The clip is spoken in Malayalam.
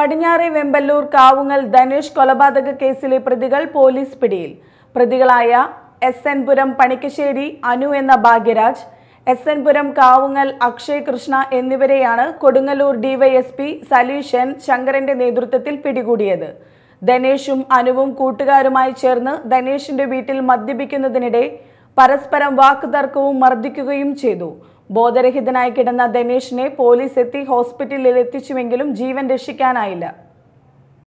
പടിഞ്ഞാറെ വെമ്പല്ലൂർ കാവുങ്ങൽ ധനേഷ് കൊലപാതക കേസിലെ പ്രതികൾ പോലീസ് പിടിയിൽ പ്രതികളായ എസ് എൻ പുരം പണിക്കശ്ശേരി അനു എന്ന ഭാഗ്യരാജ് എസ് എൻ പുരം കാവുങ്ങൽ അക്ഷയ് കൃഷ്ണ എന്നിവരെയാണ് കൊടുങ്ങല്ലൂർ ഡിവൈഎസ്പി സലീഷൻ ശങ്കരന്റെ നേതൃത്വത്തിൽ പിടികൂടിയത് ധനേഷും അനുവും കൂട്ടുകാരുമായി ചേർന്ന് ധനേഷിന്റെ വീട്ടിൽ മദ്യപിക്കുന്നതിനിടെ പരസ്പരം വാക്കുതർക്കവും മർദ്ദിക്കുകയും ചെയ്തു ബോധരഹിതനായി കിടന്ന ധനേഷിനെ പോലീസ് എത്തി ഹോസ്പിറ്റലിൽ എത്തിച്ചുവെങ്കിലും ജീവൻ രക്ഷിക്കാനായില്ല